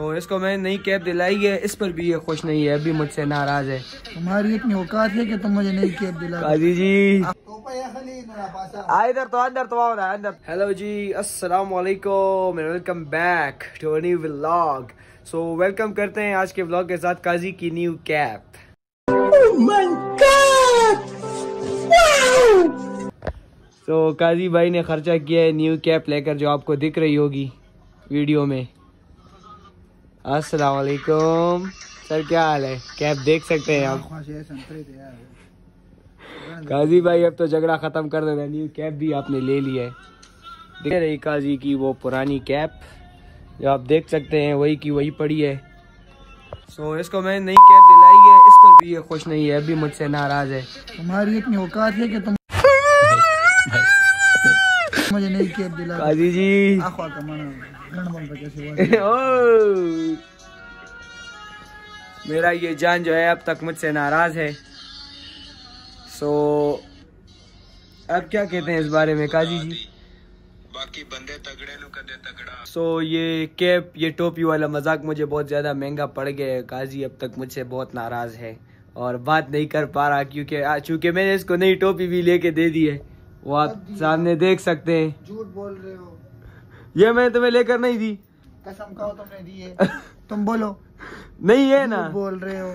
तो इसको मैंने नई कैब दिलाई है इस पर भी ये खुश नहीं है अभी मुझसे नाराज है तुम्हारी इतनी औकात है कि तुम मुझे नई कैब दिला काजी जी इधर तो अंदर तो आओ अंदर हेलो जी अस्सलाम वालेकुम and welcome back to a new vlog so welcome करते हैं आज के व्लॉग के साथ काजी की न्यू कैब तो so, काजी भाई ने खर्चा किया है न्यू कैप लेकर जो आपको दिख रही होगी वीडियो में असलकुम सर क्या हाल है क्या आप देख सकते हैं आप काजी भाई अब तो झगड़ा ख़त्म कर देना न्यू कैप भी आपने ले लिया है देख रही काजी की वो पुरानी कैप जो आप देख सकते हैं वही की वही पड़ी है सो so, इसको मैं नई कैप दिलाई है इस पर भी ये खुश नहीं है अभी मुझसे नाराज़ है तुम्हारी इतनी औकात है कि तुम मुझे नई कैप दिला काजी जी मेरा ये जान जो है अब तक मुझसे नाराज है सो अब क्या कहते हैं इस बारे में काजी जी बाकी बंदे तगड़े कदे तगड़ा सो so, ये कैप ये टोपी वाला मजाक मुझे बहुत ज़्यादा महंगा पड़ गया है काजी अब तक मुझसे बहुत नाराज़ है और बात नहीं कर पा रहा क्योंकि चूंकि मैंने इसको नई टोपी भी लेके दे दी है वो आप सामने देख सकते हैं झूठ बोल रहे हो ये मैंने तुम्हें लेकर नहीं दी कसम खाओ तुमने दी है तुम बोलो नहीं है ना बोल रहे हो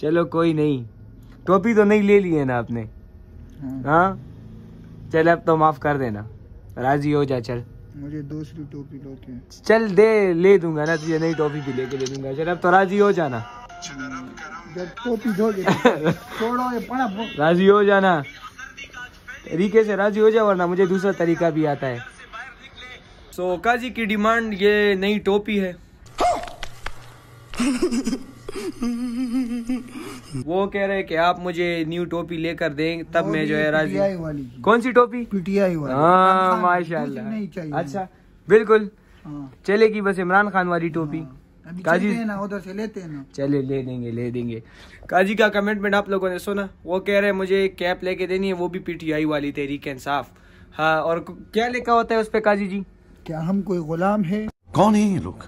चलो कोई नहीं टोपी तो नहीं ले ली है ना आपने हाँ, हाँ? चल अब तो माफ कर देना राजी हो जा चल मुझे दूसरी टोपी लो चल दे ले दूंगा ना तुझे नई टोपी भी लेके ले दूंगा चल अब तो राजी हो जाना टोपी दोगे छोड़ो ये पड़ा राजी हो जाना तरीके से राजी हो जाओ वरना मुझे दूसरा तरीका भी आता है सो so, काजी की डिमांड ये नई टोपी है वो कह रहे कि आप मुझे न्यू टोपी लेकर दें तब मैं जो है राजी कौन सी टोपी पीटीआई वाली हाँ माशाल्लाह अच्छा बिल्कुल हाँ। चलेगी बस इमरान खान वाली टोपी हाँ। काजी उधर से लेते हैं ना चलिए ले देंगे ले देंगे काजी का में आप लोगों ने सुना वो कह रहे हैं मुझे कैप लेके देनी है वो भी पीटीआई वाली के इंसाफ हाँ और क्या लिखा होता है उस पर काजी जी क्या हम कोई गुलाम है कौन है ये लोग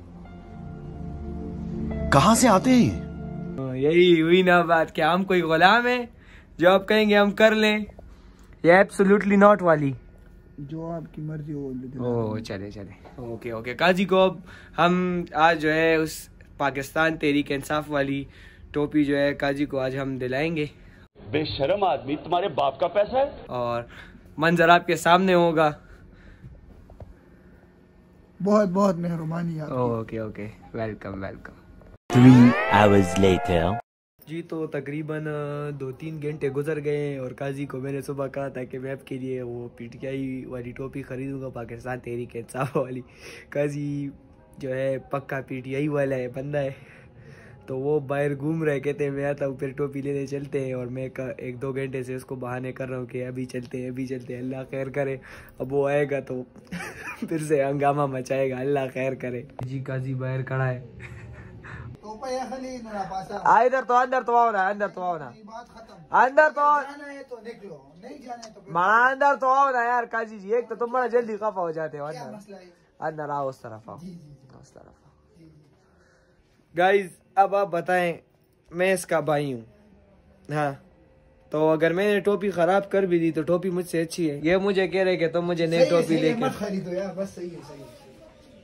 कहाँ से आते हैं हाँ, यही हुई ना बात क्या हम कोई गुलाम है जो आप कहेंगे हम कर लें ये एब्सोल्युटली नॉट वाली जो आपकी मर्जी हो ओ चले चले ओके ओके काजी को हम आज जो है उस पाकिस्तान के इंसाफ वाली टोपी जो है काजी को आज हम दिलाएंगे बेशरम आदमी तुम्हारे बाप का पैसा है और मंजर आपके सामने होगा बहुत बहुत मेहरबानी okay okay welcome welcome Three जी तो तकरीबन दो तीन घंटे गुजर गए और काजी को मैंने सुबह कहा था कि मैं आपके लिए वो पीटीआई वाली टोपी ख़रीदूँगा पाकिस्तान तेरी के इंसाफ वाली काजी जो है पक्का पीटीआई वाला है बंदा है तो वो बाहर घूम रहे कहते हैं मैं आता हूँ फिर टोपी लेने चलते हैं और मैं एक दो घंटे से उसको बहाने कर रहा हूँ कि अभी चलते हैं अभी चलते हैं अल्लाह खैर करे अब वो आएगा तो फिर से हंगामा मचाएगा अल्लाह खैर करे जी काजी बाहर खड़ा है इधर तो अंदर तो आओ ना अंदर तो आओ ना अंदर तो, तो, तो माँ अंदर तो आओ ना यार काजी जी एक तो तुम बड़ा जल्दी खफा हो जाते हो अंदर अंदर आओ उस तरफ आओ उस तरफ आओ गाइज अब आप बताएं मैं इसका भाई हूँ हाँ तो अगर मैंने टोपी खराब कर भी दी तो टोपी मुझसे अच्छी है ये मुझे कह रहे कि तुम तो मुझे नई टोपी लेके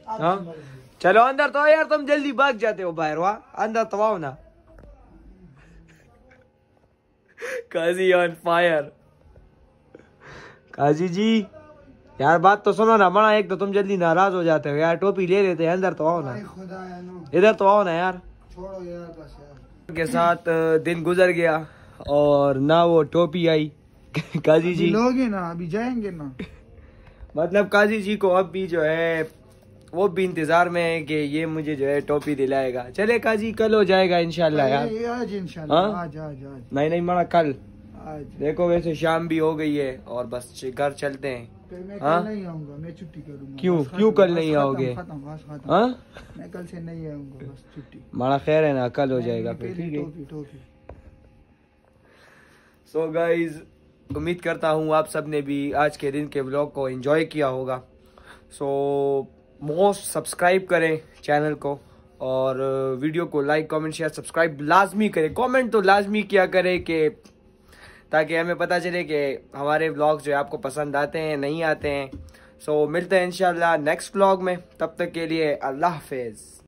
हाँ? चलो अंदर तो यार तुम जल्दी भाग जाते हो बाहर वाह अंदर तो आओ ना काजी ऑन फायर काजी जी यार बात तो सुनो ना मना एक तो तुम जल्दी नाराज हो जाते हो यार टोपी ले लेते हैं अंदर तो आओ ना इधर तो आओ ना यार छोड़ो यार के साथ दिन गुजर गया और ना वो टोपी आई काजी जी लोगे ना अभी जाएंगे ना मतलब काजी जी को अब भी जो है वो भी इंतजार में है कि ये मुझे जो है टोपी दिलाएगा चले काजी कल हो जाएगा इनशाला यार हाँ? आज आज आज नहीं नहीं मना कल आज देखो वैसे शाम भी हो गई है और बस घर चलते हैं मैं कल हाँ? नहीं आऊंगा मैं छुट्टी करूंगा क्यों क्यों कल नहीं आओगे हाँ? मैं कल से नहीं आऊंगा बस छुट्टी माड़ा खैर है ना कल हो जाएगा फिर ठीक है सो गाइज उम्मीद करता हूँ आप सब ने भी आज के दिन के ब्लॉग को एंजॉय किया होगा सो so, मोस्ट सब्सक्राइब करें चैनल को और वीडियो uh, को लाइक कमेंट शेयर सब्सक्राइब लाजमी करें कमेंट तो लाजमी किया करें कि ताकि हमें पता चले कि हमारे ब्लॉग जो है आपको पसंद आते हैं नहीं आते हैं सो so, मिलते हैं इन नेक्स्ट ब्लॉग में तब तक के लिए अल्लाह हाफिज़